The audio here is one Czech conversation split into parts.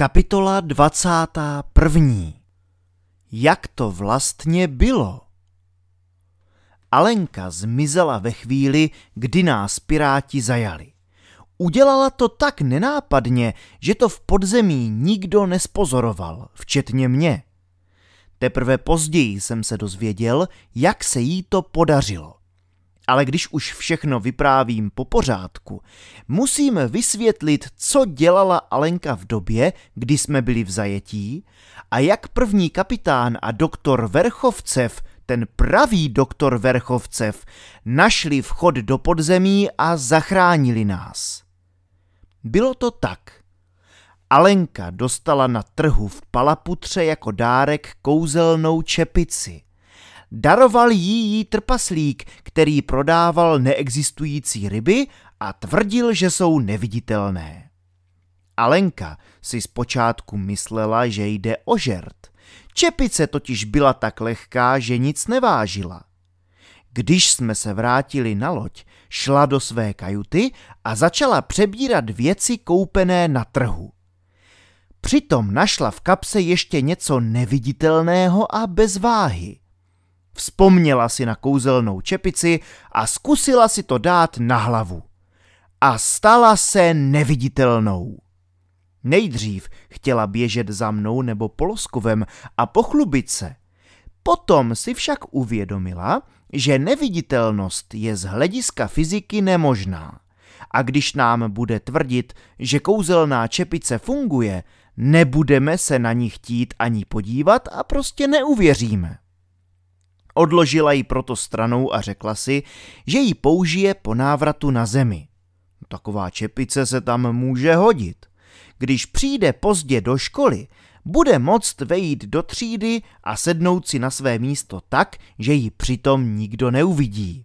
Kapitola 21. Jak to vlastně bylo? Alenka zmizela ve chvíli, kdy nás piráti zajali. Udělala to tak nenápadně, že to v podzemí nikdo nespozoroval, včetně mě. Teprve později jsem se dozvěděl, jak se jí to podařilo. Ale když už všechno vyprávím po pořádku, musím vysvětlit, co dělala Alenka v době, kdy jsme byli v zajetí a jak první kapitán a doktor Verchovcev, ten pravý doktor Verchovcev, našli vchod do podzemí a zachránili nás. Bylo to tak. Alenka dostala na trhu v Palaputře jako dárek kouzelnou čepici – Daroval jí jí trpaslík, který prodával neexistující ryby a tvrdil, že jsou neviditelné. Alenka si zpočátku myslela, že jde o žert. Čepice totiž byla tak lehká, že nic nevážila. Když jsme se vrátili na loď, šla do své kajuty a začala přebírat věci koupené na trhu. Přitom našla v kapse ještě něco neviditelného a bez váhy. Vzpomněla si na kouzelnou čepici a zkusila si to dát na hlavu. A stala se neviditelnou. Nejdřív chtěla běžet za mnou nebo poloskovem a pochlubit se. Potom si však uvědomila, že neviditelnost je z hlediska fyziky nemožná. A když nám bude tvrdit, že kouzelná čepice funguje, nebudeme se na ní chtít ani podívat a prostě neuvěříme. Odložila ji proto stranou a řekla si, že ji použije po návratu na zemi. Taková čepice se tam může hodit. Když přijde pozdě do školy, bude moct vejít do třídy a sednout si na své místo tak, že ji přitom nikdo neuvidí.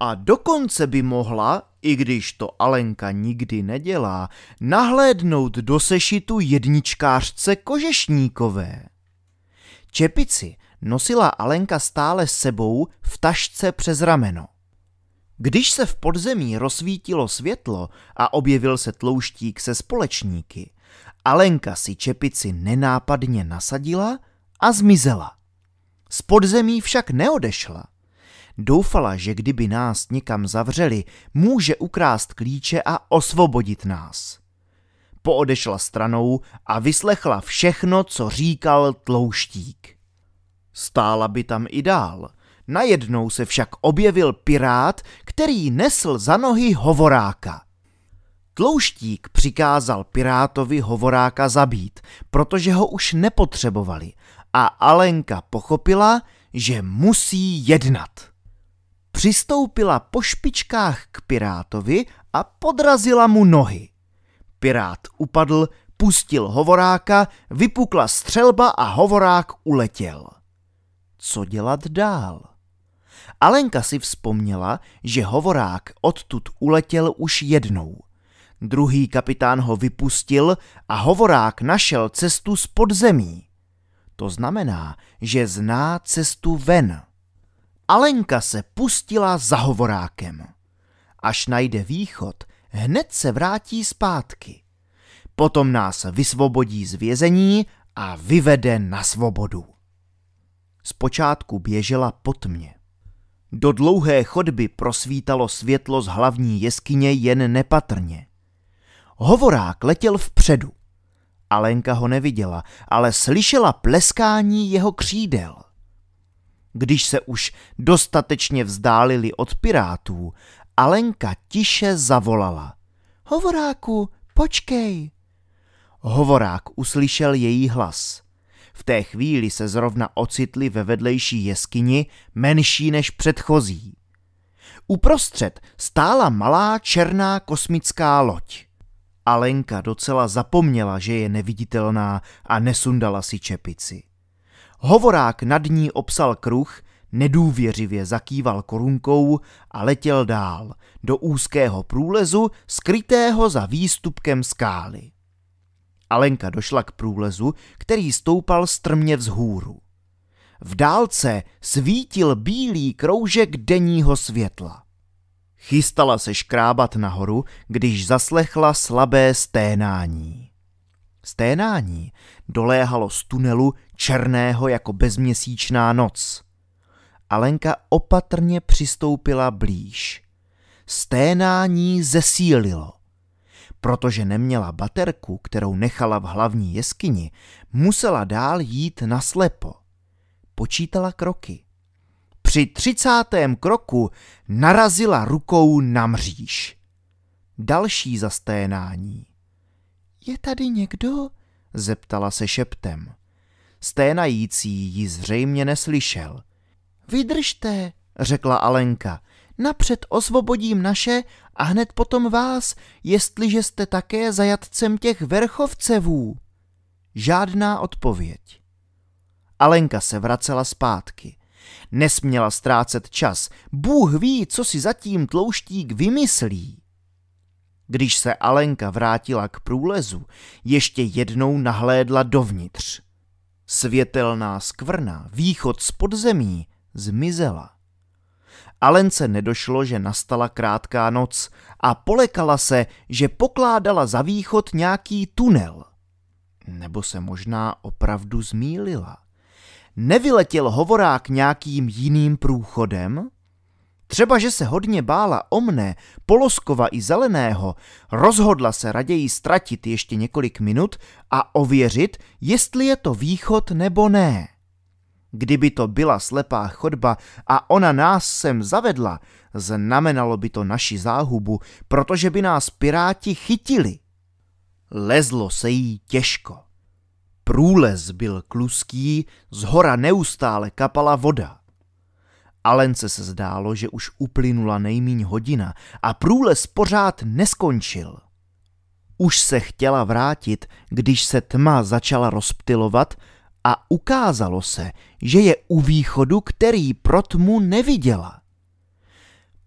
A dokonce by mohla, i když to Alenka nikdy nedělá, nahlédnout do sešitu jedničkářce Kožešníkové. Čepici nosila Alenka stále sebou v tašce přes rameno. Když se v podzemí rozsvítilo světlo a objevil se tlouštík se společníky, Alenka si čepici nenápadně nasadila a zmizela. Z podzemí však neodešla. Doufala, že kdyby nás někam zavřeli, může ukrást klíče a osvobodit nás. Poodešla stranou a vyslechla všechno, co říkal tlouštík. Stála by tam i dál. Najednou se však objevil pirát, který nesl za nohy hovoráka. Tlouštík přikázal pirátovi hovoráka zabít, protože ho už nepotřebovali a Alenka pochopila, že musí jednat. Přistoupila po špičkách k pirátovi a podrazila mu nohy. Pirát upadl, pustil hovoráka, vypukla střelba a hovorák uletěl co dělat dál. Alenka si vzpomněla, že hovorák odtud uletěl už jednou. Druhý kapitán ho vypustil a hovorák našel cestu z podzemí. To znamená, že zná cestu ven. Alenka se pustila za hovorákem. Až najde východ, hned se vrátí zpátky. Potom nás vysvobodí z vězení a vyvede na svobodu. Zpočátku běžela po tmě. Do dlouhé chodby prosvítalo světlo z hlavní jeskyně jen nepatrně. Hovorák letěl vpředu. Alenka ho neviděla, ale slyšela pleskání jeho křídel. Když se už dostatečně vzdálili od pirátů, Alenka tiše zavolala. Hovoráku, počkej! Hovorák uslyšel její hlas. V té chvíli se zrovna ocitli ve vedlejší jeskyni, menší než předchozí. Uprostřed stála malá černá kosmická loď. Alenka docela zapomněla, že je neviditelná a nesundala si čepici. Hovorák nad ní obsal kruh, nedůvěřivě zakýval korunkou a letěl dál, do úzkého průlezu, skrytého za výstupkem skály. Alenka došla k průlezu, který stoupal strmě vzhůru. V dálce svítil bílý kroužek denního světla. Chystala se škrábat nahoru, když zaslechla slabé sténání. Sténání doléhalo z tunelu černého jako bezměsíčná noc. Alenka opatrně přistoupila blíž. Sténání zesílilo. Protože neměla baterku, kterou nechala v hlavní jeskyni, musela dál jít naslepo. Počítala kroky. Při třicátém kroku narazila rukou na mříž. Další zasténání. Je tady někdo? zeptala se šeptem. Sténající ji zřejmě neslyšel. Vydržte, řekla Alenka. Napřed osvobodím naše a hned potom vás, jestliže jste také zajatcem těch verchovcevů. Žádná odpověď. Alenka se vracela zpátky. Nesměla ztrácet čas. Bůh ví, co si zatím tlouštík vymyslí. Když se Alenka vrátila k průlezu, ještě jednou nahlédla dovnitř. Světelná skvrna, východ z podzemí, zmizela. Alence nedošlo, že nastala krátká noc a polekala se, že pokládala za východ nějaký tunel. Nebo se možná opravdu zmýlila. Nevyletěl hovorák nějakým jiným průchodem? Třeba, že se hodně bála o mne, Poloskova i Zeleného, rozhodla se raději ztratit ještě několik minut a ověřit, jestli je to východ nebo ne. Kdyby to byla slepá chodba a ona nás sem zavedla, znamenalo by to naši záhubu, protože by nás piráti chytili. Lezlo se jí těžko. Průlez byl kluský, z hora neustále kapala voda. Alence se zdálo, že už uplynula nejmíň hodina a průlez pořád neskončil. Už se chtěla vrátit, když se tma začala rozptilovat – a ukázalo se, že je u východu, který protmu neviděla.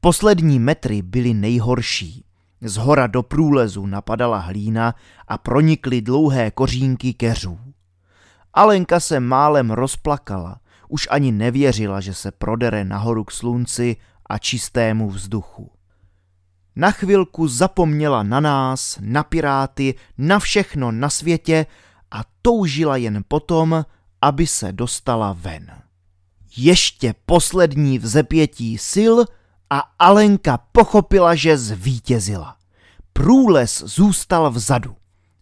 Poslední metry byly nejhorší. Z hora do průlezu napadala hlína a pronikly dlouhé kořínky keřů. Alenka se málem rozplakala, už ani nevěřila, že se prodere nahoru k slunci a čistému vzduchu. Na chvilku zapomněla na nás, na piráty, na všechno na světě a toužila jen potom, aby se dostala ven. Ještě poslední vzepětí sil a Alenka pochopila, že zvítězila. Průles zůstal vzadu.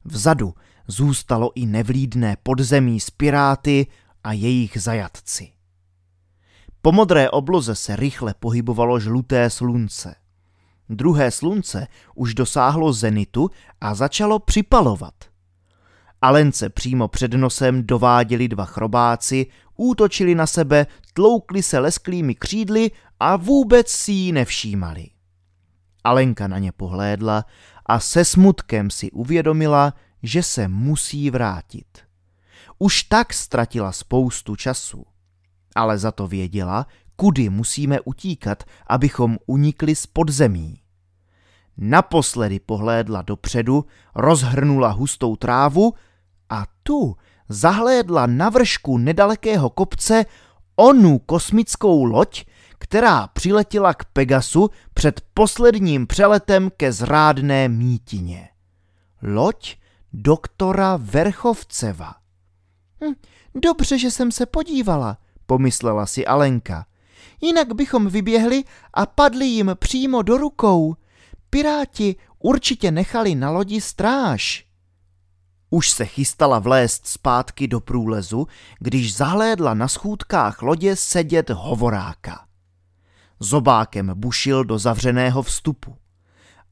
Vzadu zůstalo i nevlídné podzemí s piráty a jejich zajatci. Po modré obloze se rychle pohybovalo žluté slunce. Druhé slunce už dosáhlo zenitu a začalo připalovat. Alence přímo před nosem dováděli dva chrobáci, útočili na sebe, tloukli se lesklými křídly a vůbec si ji nevšímali. Alenka na ně pohlédla a se smutkem si uvědomila, že se musí vrátit. Už tak ztratila spoustu času, ale za to věděla, kudy musíme utíkat, abychom unikli z podzemí. Naposledy pohlédla dopředu, rozhrnula hustou trávu tu zahlédla na vršku nedalekého kopce onu kosmickou loď, která přiletěla k Pegasu před posledním přeletem ke zrádné mítině. Loď doktora Verchovceva. Hm, dobře, že jsem se podívala, pomyslela si Alenka. Jinak bychom vyběhli a padli jim přímo do rukou. Piráti určitě nechali na lodi stráž. Už se chystala vlézt zpátky do průlezu, když zahlédla na schůdkách lodě sedět hovoráka. Zobákem bušil do zavřeného vstupu.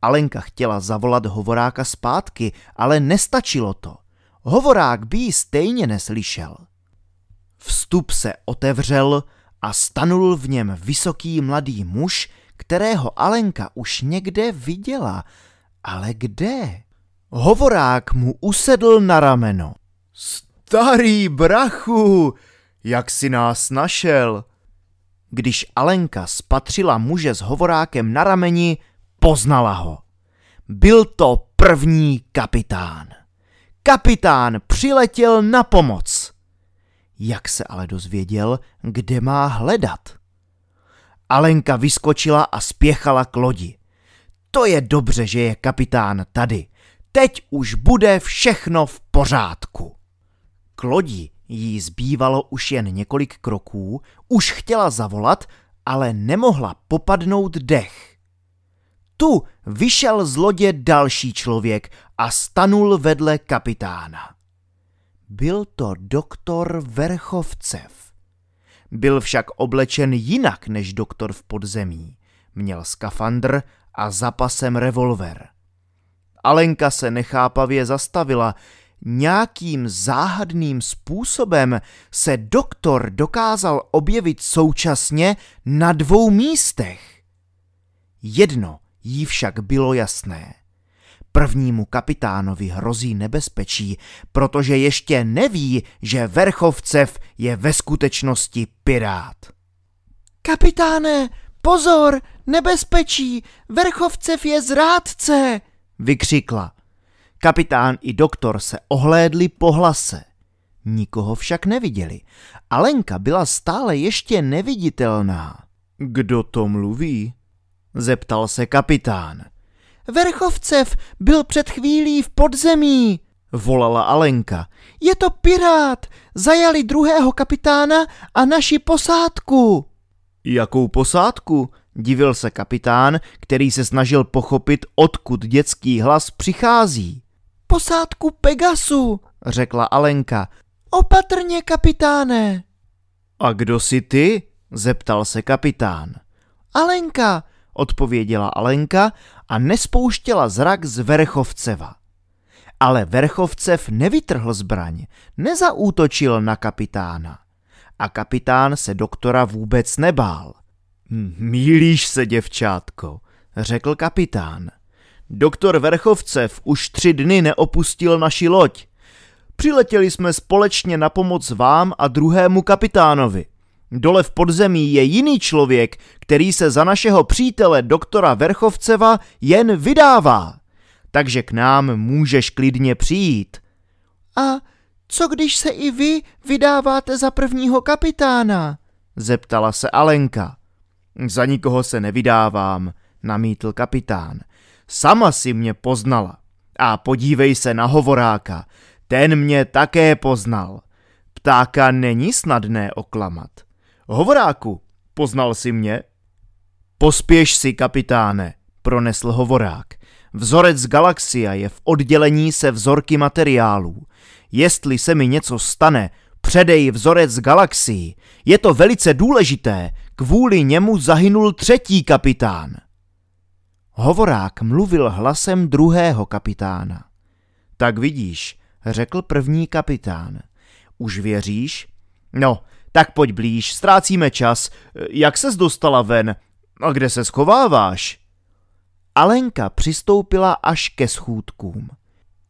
Alenka chtěla zavolat hovoráka zpátky, ale nestačilo to. Hovorák by ji stejně neslyšel. Vstup se otevřel a stanul v něm vysoký mladý muž, kterého Alenka už někde viděla. Ale kde? Hovorák mu usedl na rameno. Starý brachu, jak si nás našel? Když Alenka spatřila muže s hovorákem na rameni, poznala ho. Byl to první kapitán. Kapitán přiletěl na pomoc. Jak se ale dozvěděl, kde má hledat? Alenka vyskočila a spěchala k lodi. To je dobře, že je kapitán tady teď už bude všechno v pořádku. K lodi jí zbývalo už jen několik kroků, už chtěla zavolat, ale nemohla popadnout dech. Tu vyšel z lodě další člověk a stanul vedle kapitána. Byl to doktor Verchovcev. Byl však oblečen jinak než doktor v podzemí. Měl skafandr a zapasem revolver – Alenka se nechápavě zastavila. Nějakým záhadným způsobem se doktor dokázal objevit současně na dvou místech. Jedno jí však bylo jasné. Prvnímu kapitánovi hrozí nebezpečí, protože ještě neví, že Verchovcev je ve skutečnosti pirát. Kapitáne, pozor, nebezpečí, Verchovcev je zrádce, vykřikla. Kapitán i doktor se ohlédli po hlase. Nikoho však neviděli. Alenka byla stále ještě neviditelná. Kdo to mluví? zeptal se kapitán. Verchovcev byl před chvílí v podzemí, volala Alenka. Je to pirát! Zajali druhého kapitána a naši posádku! Jakou posádku? Divil se kapitán, který se snažil pochopit, odkud dětský hlas přichází. Posádku Pegasu, řekla Alenka. Opatrně, kapitáne. A kdo jsi ty? zeptal se kapitán. Alenka, odpověděla Alenka a nespouštěla zrak z Verchovceva. Ale Verchovcev nevytrhl zbraň, nezaútočil na kapitána. A kapitán se doktora vůbec nebál – mílíš se, děvčátko, řekl kapitán. Doktor Verchovcev už tři dny neopustil naši loď. Přiletěli jsme společně na pomoc vám a druhému kapitánovi. Dole v podzemí je jiný člověk, který se za našeho přítele doktora Verchovceva jen vydává. Takže k nám můžeš klidně přijít. A co když se i vy vydáváte za prvního kapitána? zeptala se Alenka. Za nikoho se nevydávám, namítl kapitán. Sama si mě poznala. A podívej se na hovoráka, ten mě také poznal. Ptáka není snadné oklamat. Hovoráku, poznal si mě? Pospěš si, kapitáne, pronesl hovorák. Vzorec galaxia je v oddělení se vzorky materiálů. Jestli se mi něco stane, předej vzorec galaxii. Je to velice důležité, Kvůli němu zahynul třetí kapitán. Hovorák mluvil hlasem druhého kapitána. Tak vidíš, řekl první kapitán. Už věříš? No, tak pojď blíž, ztrácíme čas. Jak ses dostala ven? A kde se schováváš? Alenka přistoupila až ke schůdkům.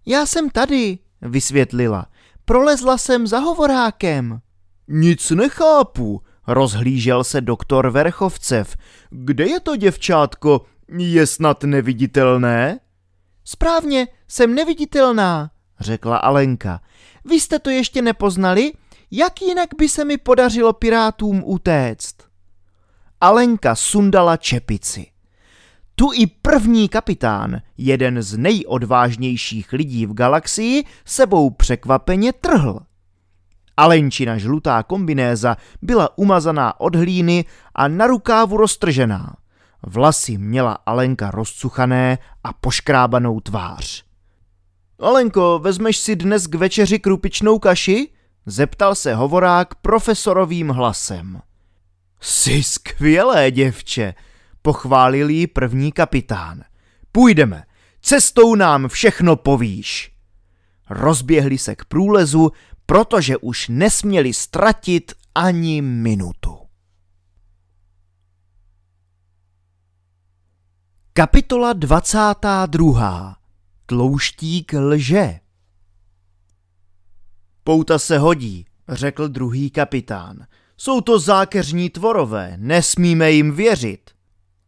Já jsem tady, vysvětlila. Prolezla jsem za hovorákem. Nic nechápu, Rozhlížel se doktor Verchovcev. Kde je to děvčátko? Je snad neviditelné? Správně, jsem neviditelná, řekla Alenka. Vy jste to ještě nepoznali? Jak jinak by se mi podařilo pirátům utéct? Alenka sundala čepici. Tu i první kapitán, jeden z nejodvážnějších lidí v galaxii, sebou překvapeně trhl. Alenčina žlutá kombinéza byla umazaná od hlíny a na rukávu roztržená. Vlasy měla Alenka rozcuchané a poškrábanou tvář. Alenko, vezmeš si dnes k večeři krupičnou kaši? Zeptal se hovorák profesorovým hlasem. Jsi skvělé, děvče, pochválil jí první kapitán. Půjdeme, cestou nám všechno povíš. Rozběhli se k průlezu, protože už nesměli ztratit ani minutu. Kapitola 22. Tlouštík lže Pouta se hodí, řekl druhý kapitán. Jsou to zákeřní tvorové, nesmíme jim věřit.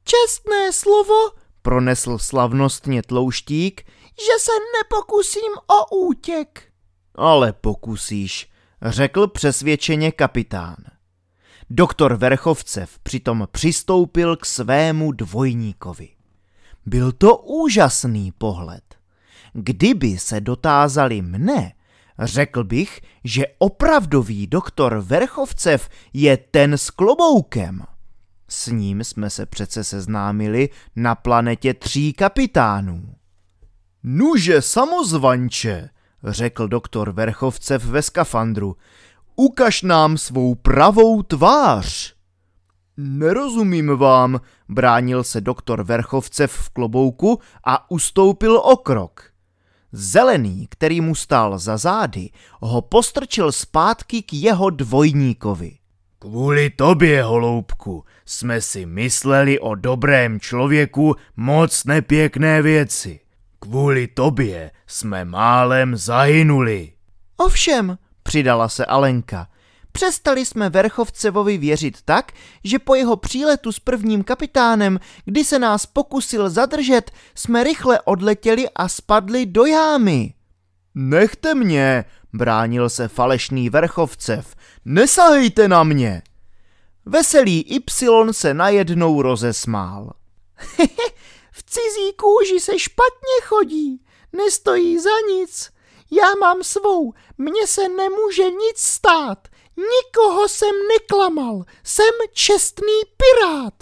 Čestné slovo, pronesl slavnostně tlouštík, že se nepokusím o útěk. Ale pokusíš, řekl přesvědčeně kapitán. Doktor Verchovcev přitom přistoupil k svému dvojníkovi. Byl to úžasný pohled. Kdyby se dotázali mne, řekl bych, že opravdový doktor Verchovcev je ten s kloboukem. S ním jsme se přece seznámili na planetě tří kapitánů. Nuže samozvanče, řekl doktor Verchovcev ve skafandru. Ukaž nám svou pravou tvář. Nerozumím vám, bránil se doktor Verchovcev v klobouku a ustoupil o krok. Zelený, který mu stál za zády, ho postrčil zpátky k jeho dvojníkovi. Kvůli tobě, holoubku, jsme si mysleli o dobrém člověku moc nepěkné věci. Kvůli tobě jsme málem zahynuli. Ovšem, přidala se Alenka, přestali jsme Verchovcevovi věřit tak, že po jeho příletu s prvním kapitánem, kdy se nás pokusil zadržet, jsme rychle odletěli a spadli do jámy. Nechte mě, bránil se falešný Verchovcev, nesahejte na mě. Veselý Y se najednou rozesmál. V cizí kůži se špatně chodí, nestojí za nic. Já mám svou, mně se nemůže nic stát. Nikoho jsem neklamal, jsem čestný pirát.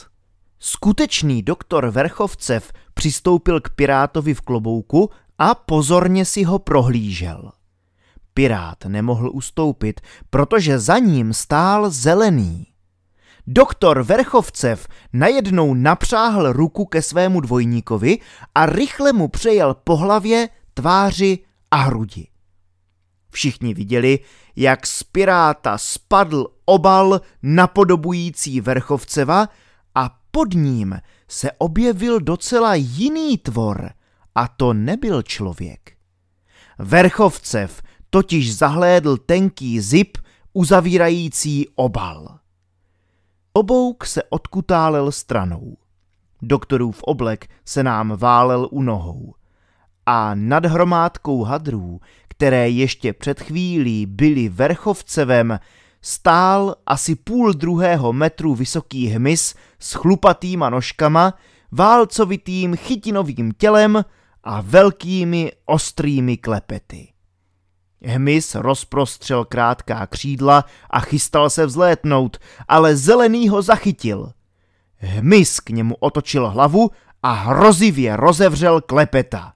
Skutečný doktor Verchovcev přistoupil k pirátovi v klobouku a pozorně si ho prohlížel. Pirát nemohl ustoupit, protože za ním stál zelený. Doktor Verchovcev najednou napřáhl ruku ke svému dvojníkovi a rychle mu přejel po hlavě, tváři a hrudi. Všichni viděli, jak z piráta spadl obal napodobující Verchovceva a pod ním se objevil docela jiný tvor a to nebyl člověk. Verchovcev totiž zahlédl tenký zip uzavírající obal. Obouk se odkutálel stranou. Doktorův oblek se nám válel u nohou. A nad hromádkou hadrů, které ještě před chvílí byly verchovcevem, stál asi půl druhého metru vysoký hmyz s chlupatýma nožkama, válcovitým chytinovým tělem a velkými ostrými klepety. Hmyz rozprostřel krátká křídla a chystal se vzlétnout, ale zelený ho zachytil. Hmyz k němu otočil hlavu a hrozivě rozevřel klepeta.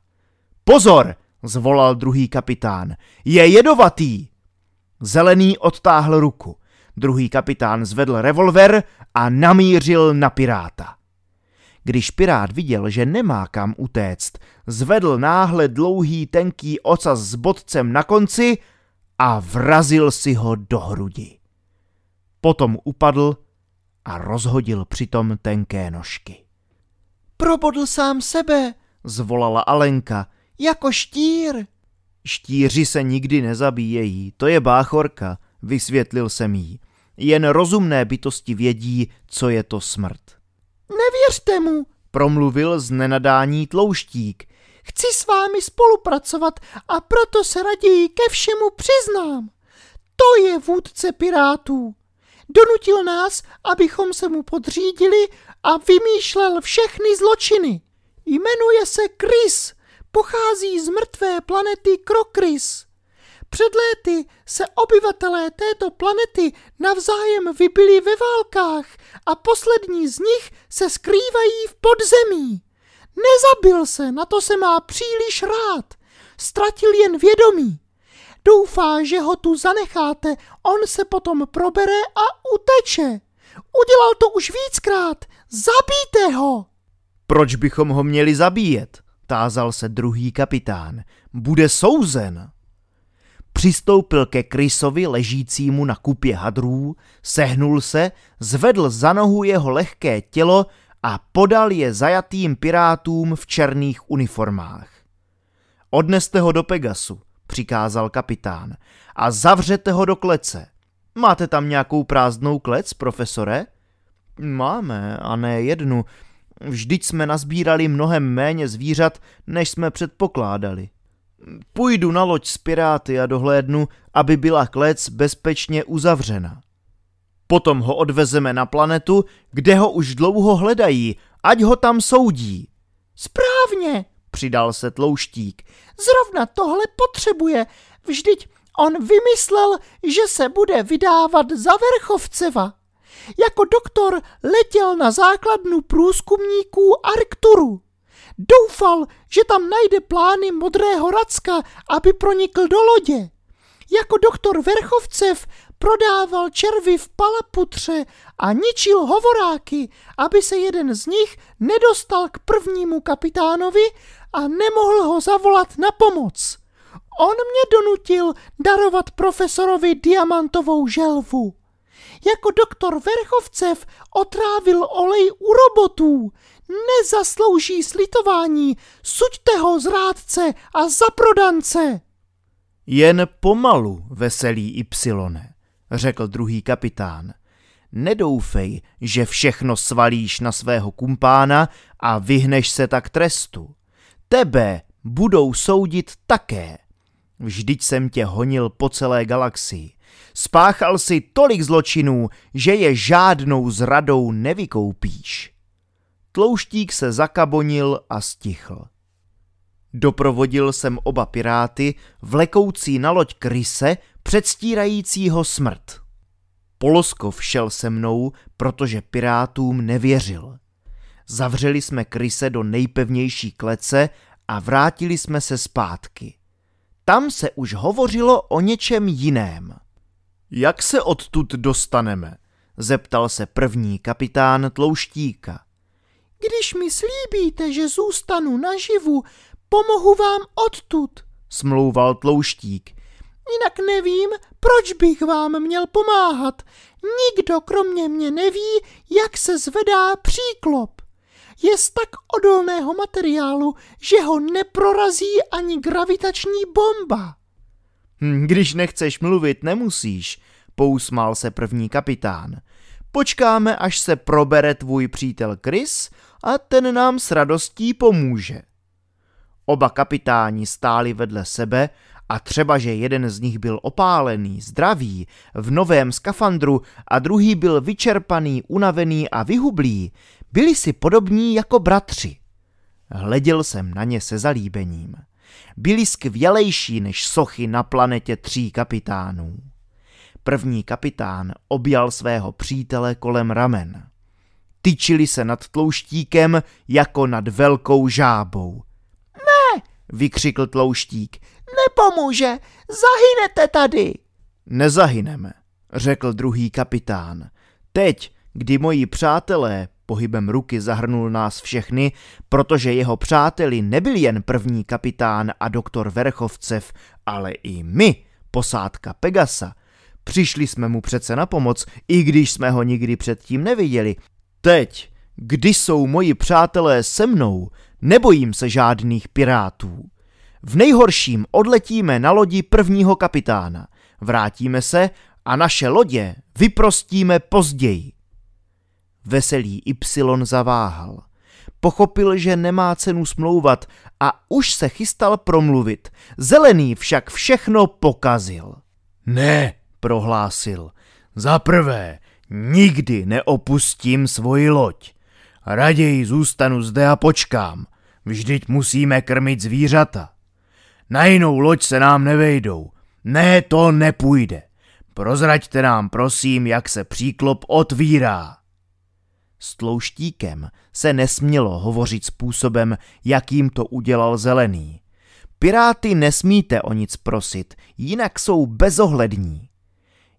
Pozor, zvolal druhý kapitán, je jedovatý. Zelený odtáhl ruku. Druhý kapitán zvedl revolver a namířil na piráta. Když pirát viděl, že nemá kam utéct, zvedl náhle dlouhý tenký ocas s bodcem na konci a vrazil si ho do hrudi. Potom upadl a rozhodil přitom tenké nožky. Probodl sám sebe, zvolala Alenka, jako štír. Štíři se nikdy nezabíjejí, to je báchorka, vysvětlil jsem jí. Jen rozumné bytosti vědí, co je to smrt. Nevěřte mu, promluvil z nenadání tlouštík. Chci s vámi spolupracovat a proto se raději ke všemu přiznám. To je vůdce pirátů. Donutil nás, abychom se mu podřídili a vymýšlel všechny zločiny. Jmenuje se Chris, pochází z mrtvé planety Krokris. Před léty se obyvatelé této planety navzájem vybili ve válkách, a poslední z nich se skrývají v podzemí. Nezabil se, na to se má příliš rád. Ztratil jen vědomí. Doufá, že ho tu zanecháte, on se potom probere a uteče. Udělal to už víckrát, zabijte ho! Proč bychom ho měli zabíjet? Tázal se druhý kapitán. Bude souzen přistoupil ke Krysovi ležícímu na kupě hadrů, sehnul se, zvedl za nohu jeho lehké tělo a podal je zajatým pirátům v černých uniformách. Odneste ho do Pegasu, přikázal kapitán, a zavřete ho do klece. Máte tam nějakou prázdnou klec, profesore? Máme, a ne jednu. Vždyť jsme nazbírali mnohem méně zvířat, než jsme předpokládali. Půjdu na loď s piráty a dohlédnu, aby byla klec bezpečně uzavřena. Potom ho odvezeme na planetu, kde ho už dlouho hledají, ať ho tam soudí. Správně, přidal se tlouštík. Zrovna tohle potřebuje. Vždyť on vymyslel, že se bude vydávat za Verchovceva. Jako doktor letěl na základnu průzkumníků Arkturu. Doufal, že tam najde plány modrého Racka, aby pronikl do lodě. Jako doktor Verchovcev prodával červy v palaputře a ničil hovoráky, aby se jeden z nich nedostal k prvnímu kapitánovi a nemohl ho zavolat na pomoc. On mě donutil darovat profesorovi diamantovou želvu. Jako doktor Verchovcev otrávil olej u robotů, nezaslouží slitování, suďte ho zrádce a zaprodance. Jen pomalu, veselý Ypsilone, řekl druhý kapitán. Nedoufej, že všechno svalíš na svého kumpána a vyhneš se tak trestu. Tebe budou soudit také. Vždyť jsem tě honil po celé galaxii. Spáchal si tolik zločinů, že je žádnou zradou nevykoupíš. Tlouštík se zakabonil a stichl. Doprovodil jsem oba piráty, vlekoucí na loď kryse, předstírajícího smrt. Poloskov šel se mnou, protože pirátům nevěřil. Zavřeli jsme kryse do nejpevnější klece a vrátili jsme se zpátky. Tam se už hovořilo o něčem jiném. Jak se odtud dostaneme? zeptal se první kapitán Tlouštíka. Když mi slíbíte, že zůstanu naživu, pomohu vám odtud, smlouval tlouštík. Jinak nevím, proč bych vám měl pomáhat. Nikdo kromě mě neví, jak se zvedá příklop. Je z tak odolného materiálu, že ho neprorazí ani gravitační bomba. Hm, když nechceš mluvit, nemusíš, pousmál se první kapitán. Počkáme, až se probere tvůj přítel Chris a ten nám s radostí pomůže. Oba kapitáni stáli vedle sebe a třeba, že jeden z nich byl opálený, zdravý, v novém skafandru a druhý byl vyčerpaný, unavený a vyhublý, byli si podobní jako bratři. Hleděl jsem na ně se zalíbením. Byli skvělejší než sochy na planetě tří kapitánů. První kapitán objal svého přítele kolem ramen tyčili se nad tlouštíkem jako nad velkou žábou. Ne, vykřikl tlouštík, nepomůže, zahynete tady. Nezahyneme, řekl druhý kapitán. Teď, kdy moji přátelé pohybem ruky zahrnul nás všechny, protože jeho přáteli nebyl jen první kapitán a doktor Verchovcev, ale i my, posádka Pegasa. Přišli jsme mu přece na pomoc, i když jsme ho nikdy předtím neviděli, Teď, kdy jsou moji přátelé se mnou, nebojím se žádných pirátů. V nejhorším odletíme na lodi prvního kapitána, vrátíme se a naše lodě vyprostíme později. Veselý Y zaváhal. Pochopil, že nemá cenu smlouvat a už se chystal promluvit. Zelený však všechno pokazil. Ne, prohlásil. Za prvé, Nikdy neopustím svoji loď. Raději zůstanu zde a počkám. Vždyť musíme krmit zvířata. Na jinou loď se nám nevejdou. Ne, to nepůjde. Prozraďte nám, prosím, jak se příklop otvírá. S tlouštíkem se nesmělo hovořit způsobem, jakým to udělal zelený. Piráty nesmíte o nic prosit, jinak jsou bezohlední.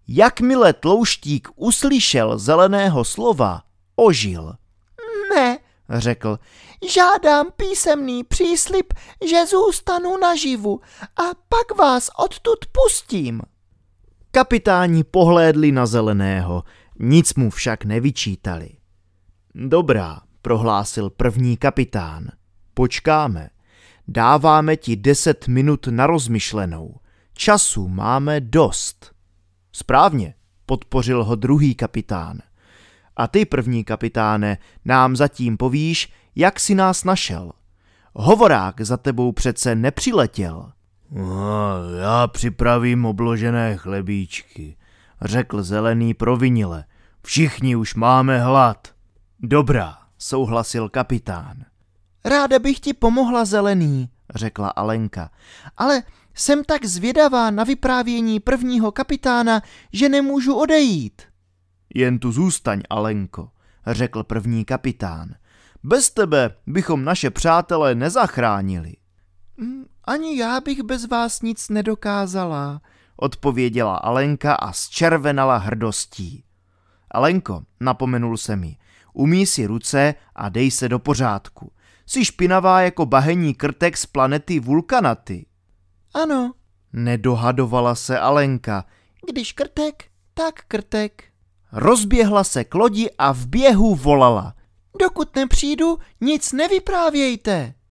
Jakmile tlouštík uslyšel zeleného slova, ožil. Ne, řekl, žádám písemný příslip, že zůstanu naživu a pak vás odtud pustím. Kapitáni pohlédli na zeleného, nic mu však nevyčítali. Dobrá, prohlásil první kapitán. Počkáme. Dáváme ti deset minut na rozmyšlenou. Času máme dost. Správně, podpořil ho druhý kapitán. A ty, první kapitáne, nám zatím povíš, jak si nás našel. Hovorák za tebou přece nepřiletěl. No, já připravím obložené chlebíčky, řekl zelený provinile. Všichni už máme hlad. Dobrá, souhlasil kapitán. Ráda bych ti pomohla zelený, řekla Alenka, ale jsem tak zvědavá na vyprávění prvního kapitána, že nemůžu odejít. Jen tu zůstaň, Alenko, řekl první kapitán. Bez tebe bychom naše přátelé nezachránili. Mm, ani já bych bez vás nic nedokázala, odpověděla Alenka a zčervenala hrdostí. Alenko, napomenul se mi, umí si ruce a dej se do pořádku. Jsi špinavá jako bahení krtek z planety Vulkanaty. Ano, nedohadovala se Alenka. Když krtek, tak krtek. Rozběhla se k lodi a v běhu volala. Dokud nepřijdu, nic nevyprávějte.